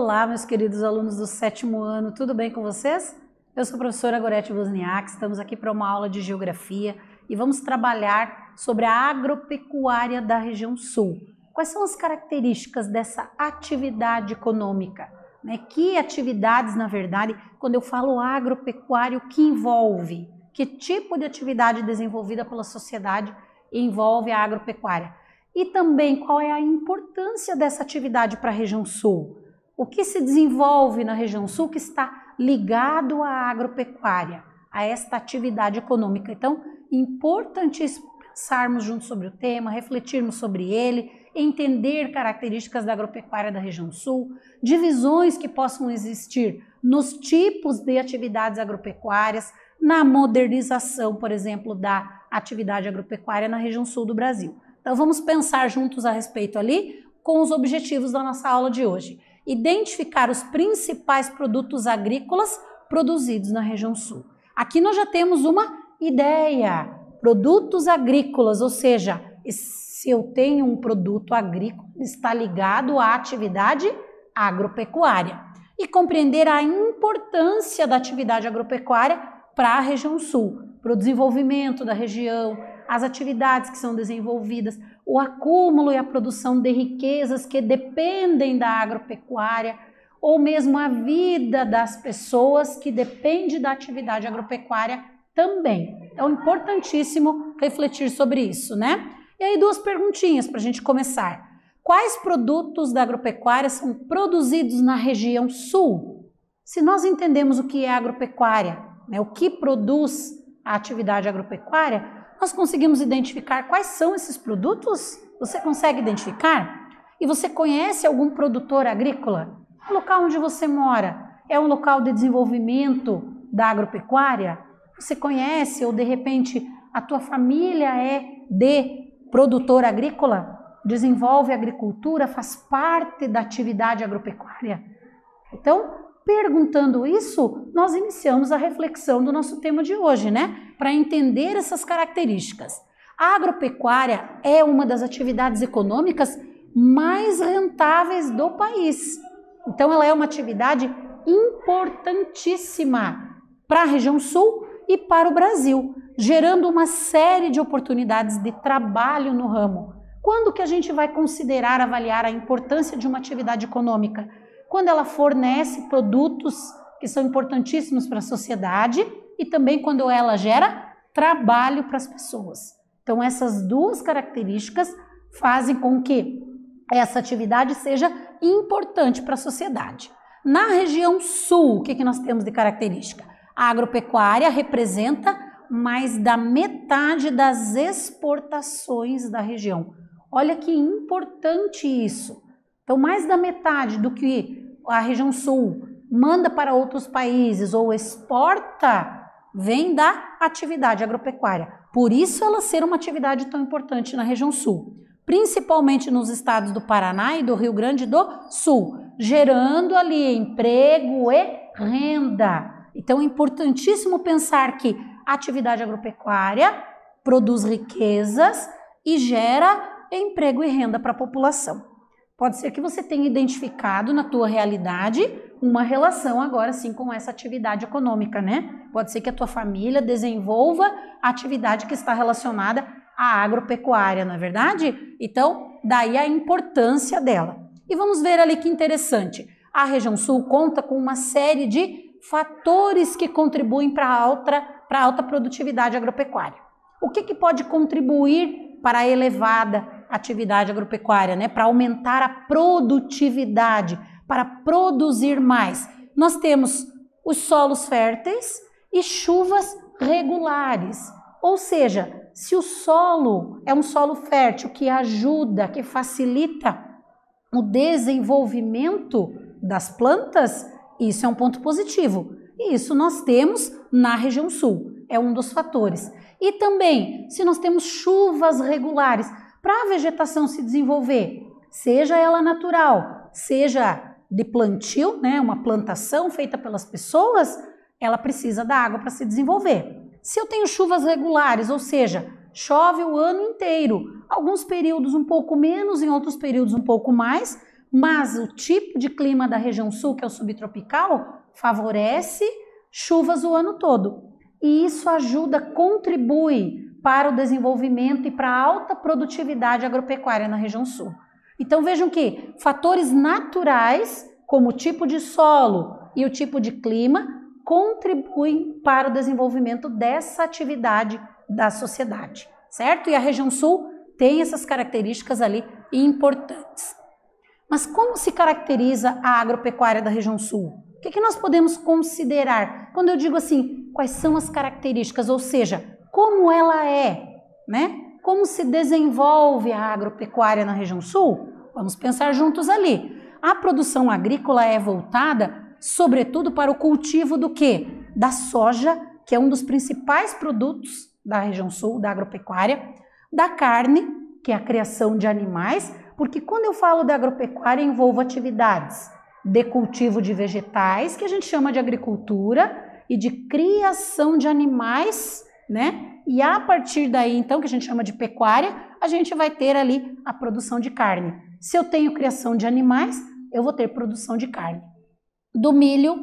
Olá, meus queridos alunos do sétimo ano, tudo bem com vocês? Eu sou a professora Gorete Wozniak, estamos aqui para uma aula de Geografia e vamos trabalhar sobre a agropecuária da região sul. Quais são as características dessa atividade econômica? Né, que atividades, na verdade, quando eu falo agropecuário, que envolve? Que tipo de atividade desenvolvida pela sociedade envolve a agropecuária? E também qual é a importância dessa atividade para a região sul? O que se desenvolve na região sul que está ligado à agropecuária, a esta atividade econômica. Então, importantíssimo pensarmos juntos sobre o tema, refletirmos sobre ele, entender características da agropecuária da região sul, divisões que possam existir nos tipos de atividades agropecuárias, na modernização, por exemplo, da atividade agropecuária na região sul do Brasil. Então, vamos pensar juntos a respeito ali com os objetivos da nossa aula de hoje identificar os principais produtos agrícolas produzidos na região sul. Aqui nós já temos uma ideia, produtos agrícolas, ou seja, se eu tenho um produto agrícola, está ligado à atividade agropecuária. E compreender a importância da atividade agropecuária para a região sul, para o desenvolvimento da região, as atividades que são desenvolvidas, o acúmulo e a produção de riquezas que dependem da agropecuária, ou mesmo a vida das pessoas que depende da atividade agropecuária também. Então, é importantíssimo refletir sobre isso, né? E aí, duas perguntinhas para a gente começar. Quais produtos da agropecuária são produzidos na região sul? Se nós entendemos o que é agropecuária, né, o que produz a atividade agropecuária, nós conseguimos identificar quais são esses produtos? Você consegue identificar? E você conhece algum produtor agrícola? O local onde você mora é um local de desenvolvimento da agropecuária? Você conhece ou de repente a tua família é de produtor agrícola? Desenvolve agricultura, faz parte da atividade agropecuária? Então, Perguntando isso, nós iniciamos a reflexão do nosso tema de hoje, né? Para entender essas características. A agropecuária é uma das atividades econômicas mais rentáveis do país. Então, ela é uma atividade importantíssima para a região sul e para o Brasil, gerando uma série de oportunidades de trabalho no ramo. Quando que a gente vai considerar avaliar a importância de uma atividade econômica? quando ela fornece produtos que são importantíssimos para a sociedade e também quando ela gera trabalho para as pessoas. Então, essas duas características fazem com que essa atividade seja importante para a sociedade. Na região sul, o que, que nós temos de característica? A agropecuária representa mais da metade das exportações da região. Olha que importante isso. Então, mais da metade do que a região sul manda para outros países ou exporta vem da atividade agropecuária. Por isso ela ser uma atividade tão importante na região sul, principalmente nos estados do Paraná e do Rio Grande do Sul, gerando ali emprego e renda. Então é importantíssimo pensar que a atividade agropecuária produz riquezas e gera emprego e renda para a população. Pode ser que você tenha identificado na tua realidade uma relação agora sim com essa atividade econômica, né? Pode ser que a tua família desenvolva a atividade que está relacionada à agropecuária, não é verdade? Então, daí a importância dela. E vamos ver ali que interessante. A região sul conta com uma série de fatores que contribuem para a alta, pra alta produtividade agropecuária. O que, que pode contribuir para a elevada atividade agropecuária, né, para aumentar a produtividade, para produzir mais. Nós temos os solos férteis e chuvas regulares. Ou seja, se o solo é um solo fértil que ajuda, que facilita o desenvolvimento das plantas, isso é um ponto positivo. E isso nós temos na região sul, é um dos fatores. E também, se nós temos chuvas regulares, para a vegetação se desenvolver, seja ela natural, seja de plantio, né, uma plantação feita pelas pessoas, ela precisa da água para se desenvolver. Se eu tenho chuvas regulares, ou seja, chove o ano inteiro, alguns períodos um pouco menos, em outros períodos um pouco mais, mas o tipo de clima da região sul, que é o subtropical, favorece chuvas o ano todo. E isso ajuda, contribui para o desenvolvimento e para a alta produtividade agropecuária na região sul. Então vejam que fatores naturais, como o tipo de solo e o tipo de clima, contribuem para o desenvolvimento dessa atividade da sociedade, certo? E a região sul tem essas características ali importantes. Mas como se caracteriza a agropecuária da região sul? O que, que nós podemos considerar? Quando eu digo assim, quais são as características, ou seja, como ela é, né? Como se desenvolve a agropecuária na região sul? Vamos pensar juntos ali. A produção agrícola é voltada, sobretudo, para o cultivo do que? Da soja, que é um dos principais produtos da região sul, da agropecuária, da carne, que é a criação de animais, porque quando eu falo da agropecuária, envolvo atividades de cultivo de vegetais, que a gente chama de agricultura, e de criação de animais né? E a partir daí, então, que a gente chama de pecuária, a gente vai ter ali a produção de carne. Se eu tenho criação de animais, eu vou ter produção de carne. Do milho,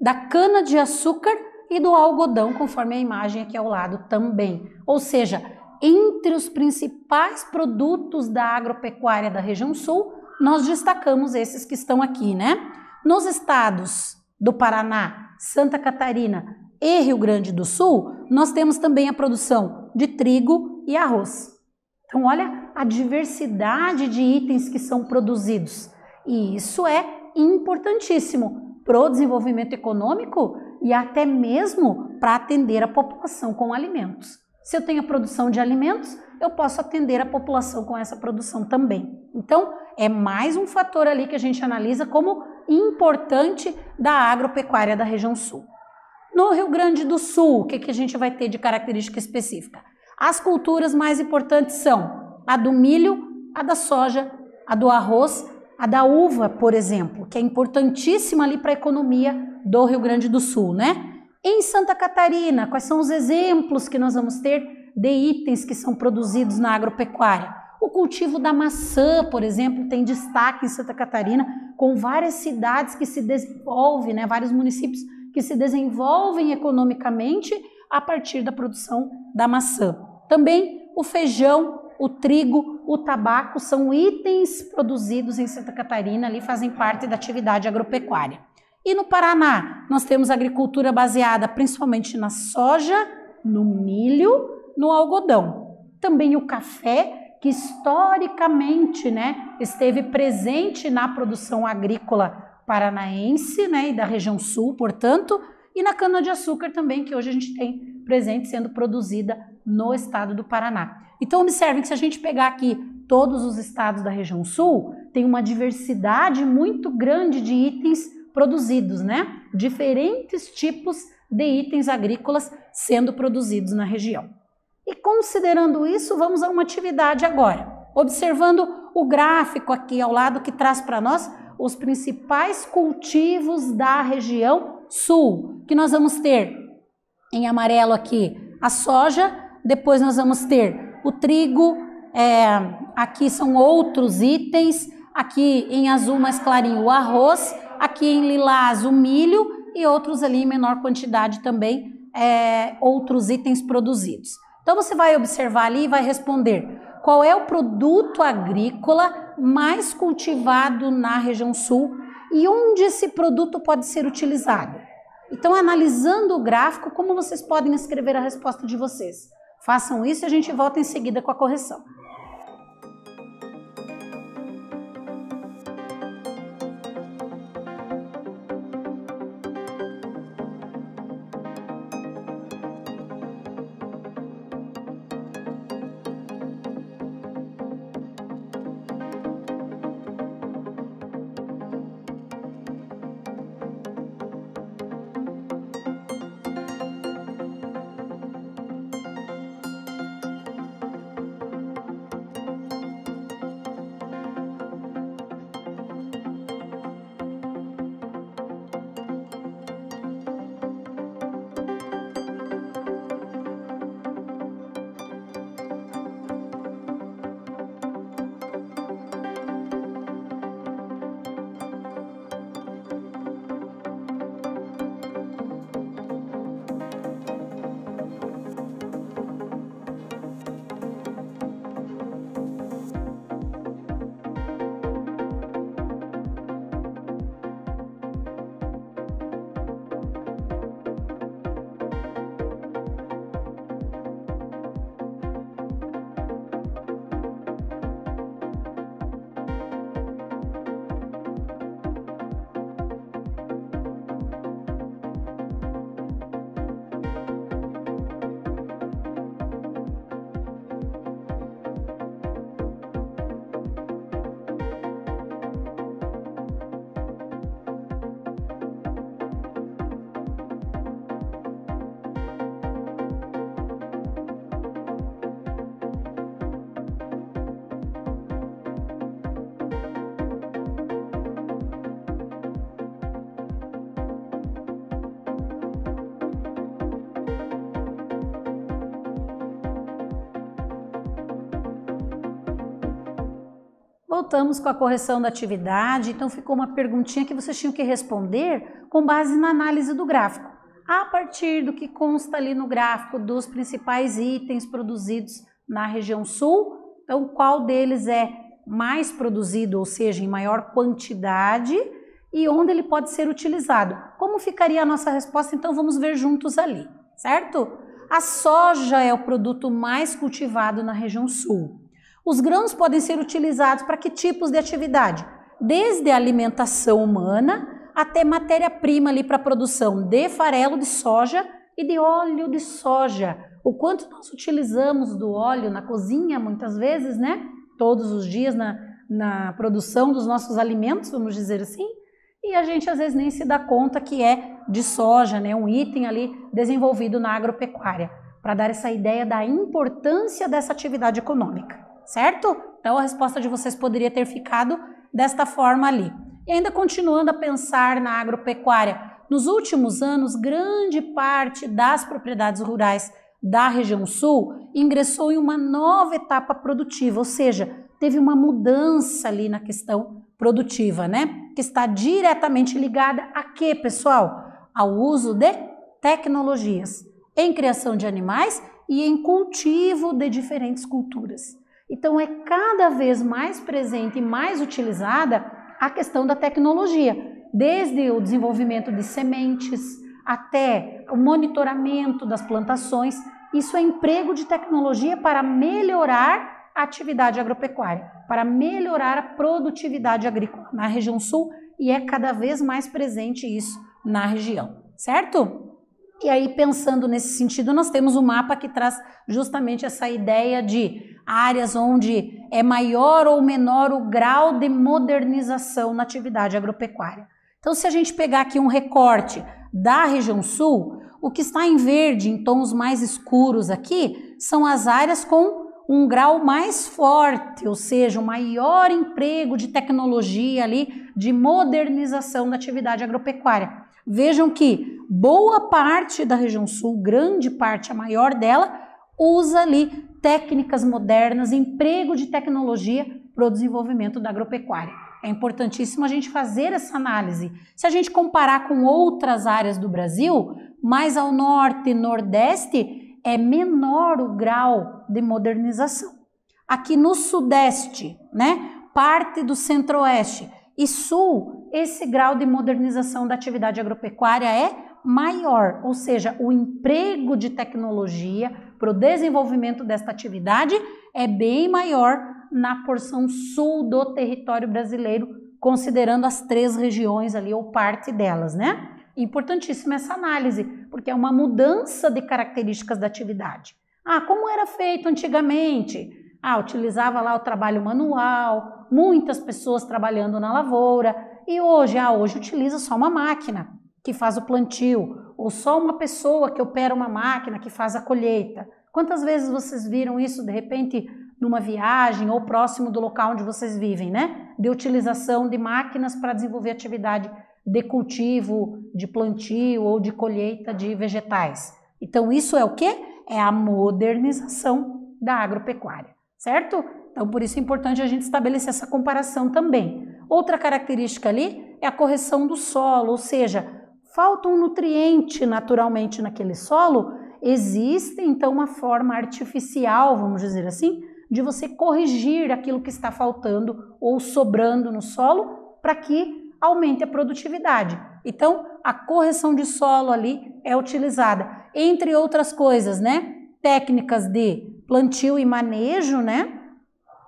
da cana de açúcar e do algodão, conforme a imagem aqui ao lado também. Ou seja, entre os principais produtos da agropecuária da região sul, nós destacamos esses que estão aqui, né? Nos estados do Paraná, Santa Catarina, e Rio Grande do Sul, nós temos também a produção de trigo e arroz. Então, olha a diversidade de itens que são produzidos. E isso é importantíssimo para o desenvolvimento econômico e até mesmo para atender a população com alimentos. Se eu tenho a produção de alimentos, eu posso atender a população com essa produção também. Então, é mais um fator ali que a gente analisa como importante da agropecuária da região sul. No Rio Grande do Sul, o que, que a gente vai ter de característica específica? As culturas mais importantes são a do milho, a da soja, a do arroz, a da uva, por exemplo, que é importantíssima ali para a economia do Rio Grande do Sul, né? Em Santa Catarina, quais são os exemplos que nós vamos ter de itens que são produzidos na agropecuária? O cultivo da maçã, por exemplo, tem destaque em Santa Catarina, com várias cidades que se desenvolvem, né, vários municípios que se desenvolvem economicamente a partir da produção da maçã. Também o feijão, o trigo, o tabaco são itens produzidos em Santa Catarina, ali fazem parte da atividade agropecuária. E no Paraná, nós temos agricultura baseada principalmente na soja, no milho, no algodão. Também o café, que historicamente né, esteve presente na produção agrícola paranaense né, e da região sul, portanto, e na cana-de-açúcar também, que hoje a gente tem presente sendo produzida no estado do Paraná. Então, observem que se a gente pegar aqui todos os estados da região sul, tem uma diversidade muito grande de itens produzidos, né? Diferentes tipos de itens agrícolas sendo produzidos na região. E considerando isso, vamos a uma atividade agora, observando o gráfico aqui ao lado que traz para nós os principais cultivos da região sul, que nós vamos ter em amarelo aqui a soja, depois nós vamos ter o trigo, é, aqui são outros itens, aqui em azul mais clarinho o arroz, aqui em lilás o milho e outros ali em menor quantidade também, é, outros itens produzidos. Então você vai observar ali e vai responder qual é o produto agrícola mais cultivado na região sul e onde esse produto pode ser utilizado. Então, analisando o gráfico, como vocês podem escrever a resposta de vocês? Façam isso e a gente volta em seguida com a correção. voltamos com a correção da atividade, então ficou uma perguntinha que vocês tinham que responder com base na análise do gráfico, a partir do que consta ali no gráfico dos principais itens produzidos na região sul. Então, qual deles é mais produzido, ou seja, em maior quantidade, e onde ele pode ser utilizado? Como ficaria a nossa resposta? Então, vamos ver juntos ali, certo? A soja é o produto mais cultivado na região sul. Os grãos podem ser utilizados para que tipos de atividade? Desde a alimentação humana até matéria-prima ali para a produção de farelo de soja e de óleo de soja. O quanto nós utilizamos do óleo na cozinha, muitas vezes, né? Todos os dias na, na produção dos nossos alimentos, vamos dizer assim. E a gente às vezes nem se dá conta que é de soja, né? Um item ali desenvolvido na agropecuária, para dar essa ideia da importância dessa atividade econômica certo? Então a resposta de vocês poderia ter ficado desta forma ali. E ainda continuando a pensar na agropecuária, nos últimos anos, grande parte das propriedades rurais da região sul ingressou em uma nova etapa produtiva, ou seja, teve uma mudança ali na questão produtiva, né? Que está diretamente ligada a quê, pessoal? Ao uso de tecnologias em criação de animais e em cultivo de diferentes culturas. Então é cada vez mais presente e mais utilizada a questão da tecnologia, desde o desenvolvimento de sementes até o monitoramento das plantações. Isso é emprego de tecnologia para melhorar a atividade agropecuária, para melhorar a produtividade agrícola na região sul e é cada vez mais presente isso na região, certo? E aí, pensando nesse sentido, nós temos um mapa que traz justamente essa ideia de áreas onde é maior ou menor o grau de modernização na atividade agropecuária. Então, se a gente pegar aqui um recorte da região sul, o que está em verde, em tons mais escuros aqui, são as áreas com um grau mais forte, ou seja, um maior emprego de tecnologia ali, de modernização da atividade agropecuária. Vejam que boa parte da região sul, grande parte, a maior dela, usa ali técnicas modernas, emprego de tecnologia para o desenvolvimento da agropecuária. É importantíssimo a gente fazer essa análise. Se a gente comparar com outras áreas do Brasil, mais ao norte e nordeste, é menor o grau de modernização. Aqui no sudeste, né, parte do centro-oeste, e sul, esse grau de modernização da atividade agropecuária é maior, ou seja, o emprego de tecnologia para o desenvolvimento desta atividade é bem maior na porção sul do território brasileiro, considerando as três regiões ali ou parte delas, né? Importantíssima essa análise, porque é uma mudança de características da atividade. Ah, como era feito antigamente? Ah, utilizava lá o trabalho manual, muitas pessoas trabalhando na lavoura, e hoje, ah, hoje utiliza só uma máquina que faz o plantio, ou só uma pessoa que opera uma máquina que faz a colheita. Quantas vezes vocês viram isso de repente numa viagem ou próximo do local onde vocês vivem, né? De utilização de máquinas para desenvolver atividade de cultivo, de plantio ou de colheita de vegetais. Então isso é o que? É a modernização da agropecuária certo? Então, por isso é importante a gente estabelecer essa comparação também. Outra característica ali é a correção do solo, ou seja, falta um nutriente naturalmente naquele solo, existe então uma forma artificial, vamos dizer assim, de você corrigir aquilo que está faltando ou sobrando no solo para que aumente a produtividade. Então, a correção de solo ali é utilizada, entre outras coisas, né? Técnicas de plantio e manejo, né?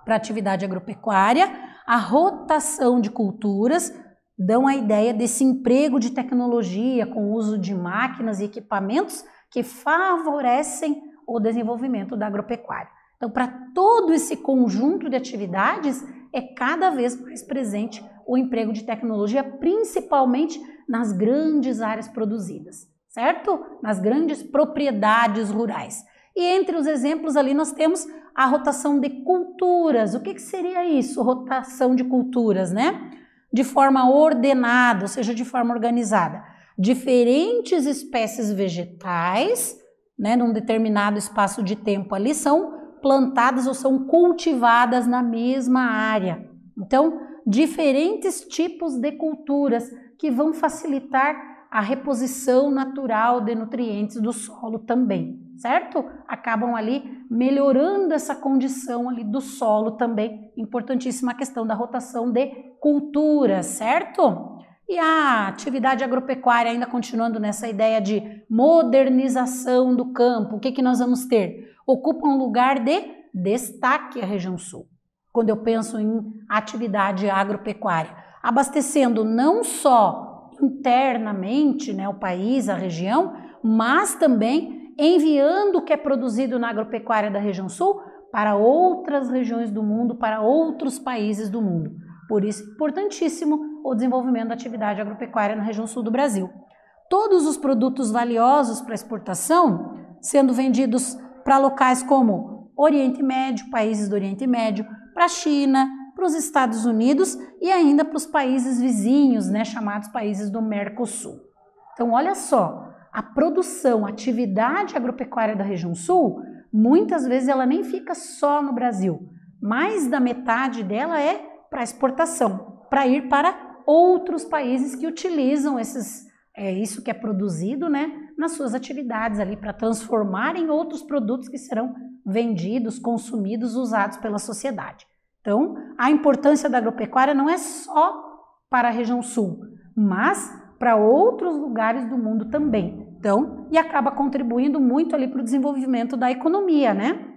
Para atividade agropecuária, a rotação de culturas dão a ideia desse emprego de tecnologia com o uso de máquinas e equipamentos que favorecem o desenvolvimento da agropecuária. Então, para todo esse conjunto de atividades, é cada vez mais presente o emprego de tecnologia, principalmente nas grandes áreas produzidas, certo? Nas grandes propriedades rurais. E entre os exemplos ali nós temos a rotação de culturas. O que, que seria isso, rotação de culturas, né? De forma ordenada, ou seja, de forma organizada. Diferentes espécies vegetais, né, num determinado espaço de tempo ali, são plantadas ou são cultivadas na mesma área. Então, diferentes tipos de culturas que vão facilitar a reposição natural de nutrientes do solo também, certo? Acabam ali melhorando essa condição ali do solo também, importantíssima a questão da rotação de culturas, certo? E a atividade agropecuária, ainda continuando nessa ideia de modernização do campo, o que, que nós vamos ter? Ocupa um lugar de destaque a região sul, quando eu penso em atividade agropecuária, abastecendo não só internamente, né, o país, a região, mas também enviando o que é produzido na agropecuária da região sul para outras regiões do mundo, para outros países do mundo. Por isso, importantíssimo o desenvolvimento da atividade agropecuária na região sul do Brasil. Todos os produtos valiosos para exportação sendo vendidos para locais como Oriente Médio, países do Oriente Médio, para a China, para os Estados Unidos e ainda para os países vizinhos, né, chamados países do Mercosul. Então, olha só, a produção, a atividade agropecuária da região sul, muitas vezes ela nem fica só no Brasil. Mais da metade dela é para exportação, para ir para outros países que utilizam esses, é, isso que é produzido né, nas suas atividades ali, para transformar em outros produtos que serão vendidos, consumidos, usados pela sociedade. Então, a importância da agropecuária não é só para a região sul, mas para outros lugares do mundo também. Então, e acaba contribuindo muito ali para o desenvolvimento da economia, né?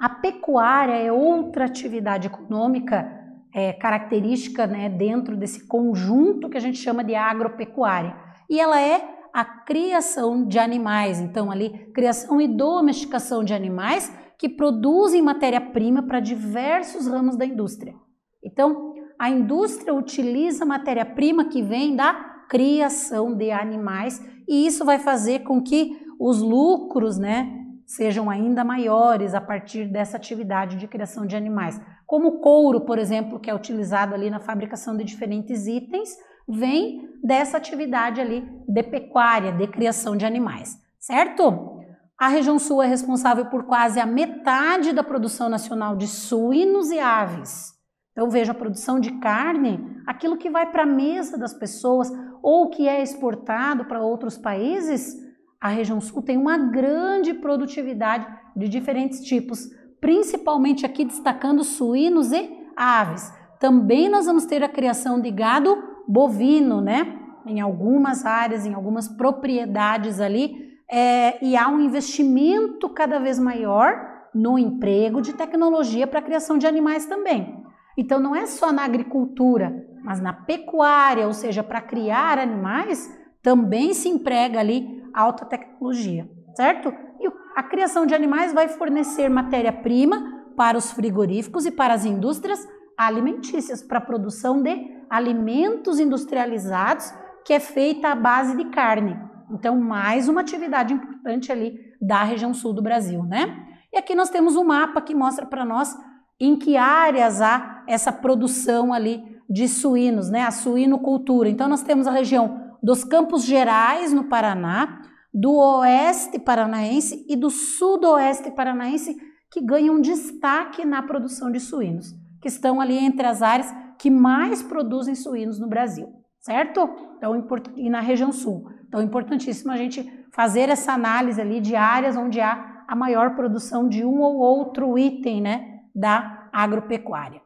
A pecuária é outra atividade econômica é, característica né, dentro desse conjunto que a gente chama de agropecuária. E ela é a criação de animais, então ali criação e domesticação de animais que produzem matéria-prima para diversos ramos da indústria. Então, a indústria utiliza matéria-prima que vem da criação de animais e isso vai fazer com que os lucros, né, sejam ainda maiores a partir dessa atividade de criação de animais. Como o couro, por exemplo, que é utilizado ali na fabricação de diferentes itens, vem dessa atividade ali de pecuária, de criação de animais, certo? A região sul é responsável por quase a metade da produção nacional de suínos e aves. Então veja a produção de carne, aquilo que vai para a mesa das pessoas ou que é exportado para outros países, a região sul tem uma grande produtividade de diferentes tipos, principalmente aqui destacando suínos e aves. Também nós vamos ter a criação de gado bovino, né? Em algumas áreas, em algumas propriedades ali, é, e há um investimento cada vez maior no emprego de tecnologia para a criação de animais também. Então não é só na agricultura, mas na pecuária, ou seja, para criar animais, também se emprega ali alta tecnologia, certo? E a criação de animais vai fornecer matéria-prima para os frigoríficos e para as indústrias alimentícias, para a produção de alimentos industrializados que é feita à base de carne. Então, mais uma atividade importante ali da região sul do Brasil, né? E aqui nós temos um mapa que mostra para nós em que áreas há essa produção ali de suínos, né? A suinocultura. Então, nós temos a região dos Campos Gerais, no Paraná, do Oeste Paranaense e do Sudoeste Paranaense, que ganham destaque na produção de suínos, que estão ali entre as áreas que mais produzem suínos no Brasil, certo? Então, e na região Sul. Então é importantíssimo a gente fazer essa análise ali de áreas onde há a maior produção de um ou outro item né, da agropecuária.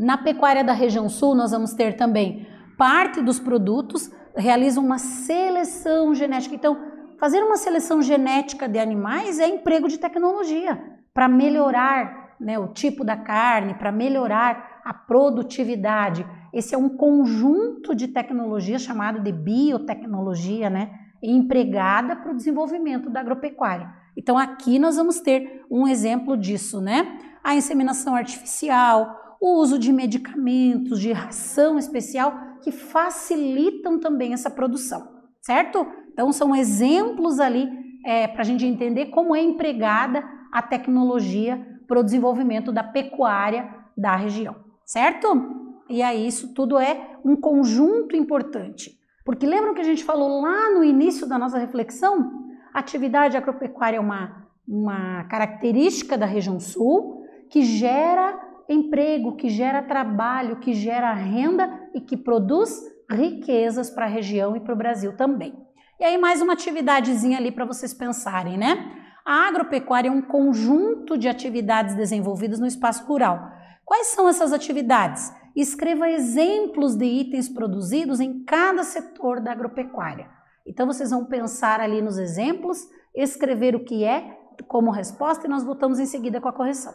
Na pecuária da região sul, nós vamos ter também parte dos produtos realizam uma seleção genética. Então, fazer uma seleção genética de animais é emprego de tecnologia para melhorar né, o tipo da carne, para melhorar a produtividade esse é um conjunto de tecnologia chamado de biotecnologia, né? Empregada para o desenvolvimento da agropecuária. Então, aqui nós vamos ter um exemplo disso, né? A inseminação artificial, o uso de medicamentos, de ração especial, que facilitam também essa produção, certo? Então, são exemplos ali é, para a gente entender como é empregada a tecnologia para o desenvolvimento da pecuária da região, certo? E aí isso tudo é um conjunto importante. Porque lembram que a gente falou lá no início da nossa reflexão? Atividade agropecuária é uma, uma característica da região sul que gera emprego, que gera trabalho, que gera renda e que produz riquezas para a região e para o Brasil também. E aí mais uma atividadezinha ali para vocês pensarem, né? A agropecuária é um conjunto de atividades desenvolvidas no espaço rural. Quais são essas atividades? escreva exemplos de itens produzidos em cada setor da agropecuária. Então vocês vão pensar ali nos exemplos, escrever o que é como resposta e nós voltamos em seguida com a correção.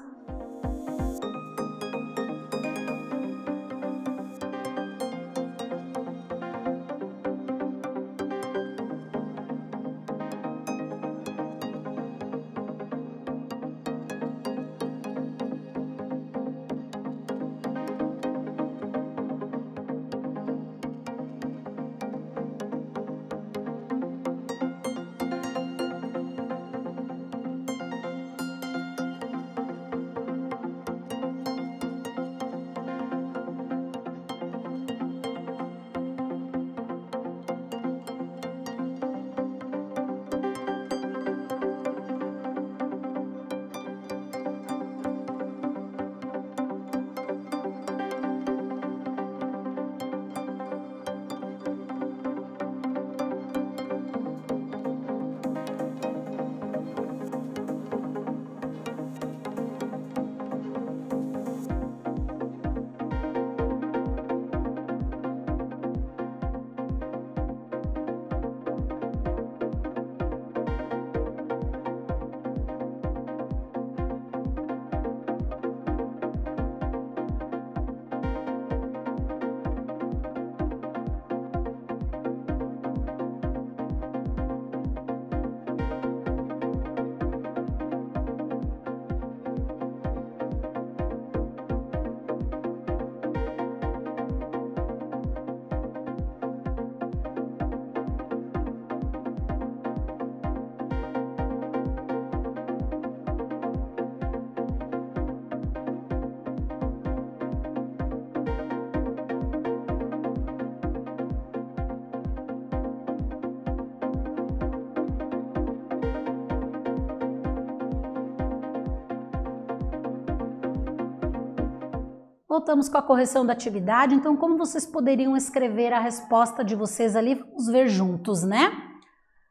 Voltamos com a correção da atividade. Então, como vocês poderiam escrever a resposta de vocês ali? Vamos ver juntos, né?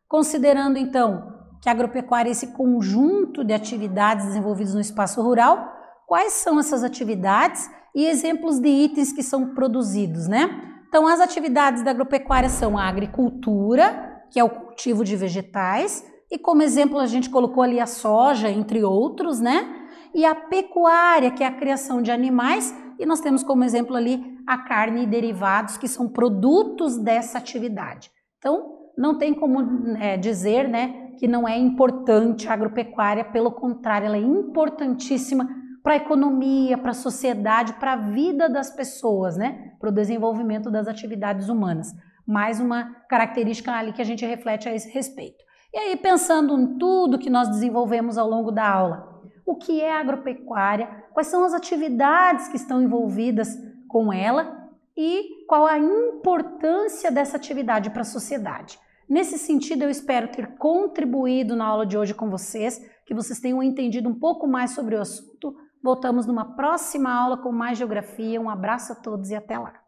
Considerando então que a agropecuária é esse conjunto de atividades desenvolvidas no espaço rural, quais são essas atividades e exemplos de itens que são produzidos, né? Então, as atividades da agropecuária são a agricultura, que é o cultivo de vegetais, e como exemplo a gente colocou ali a soja, entre outros, né? e a pecuária, que é a criação de animais, e nós temos como exemplo ali a carne e derivados, que são produtos dessa atividade. Então, não tem como é, dizer né, que não é importante a agropecuária, pelo contrário, ela é importantíssima para a economia, para a sociedade, para a vida das pessoas, né? para o desenvolvimento das atividades humanas. Mais uma característica ali que a gente reflete a esse respeito. E aí, pensando em tudo que nós desenvolvemos ao longo da aula, o que é agropecuária, quais são as atividades que estão envolvidas com ela e qual a importância dessa atividade para a sociedade. Nesse sentido, eu espero ter contribuído na aula de hoje com vocês, que vocês tenham entendido um pouco mais sobre o assunto. Voltamos numa próxima aula com mais geografia. Um abraço a todos e até lá!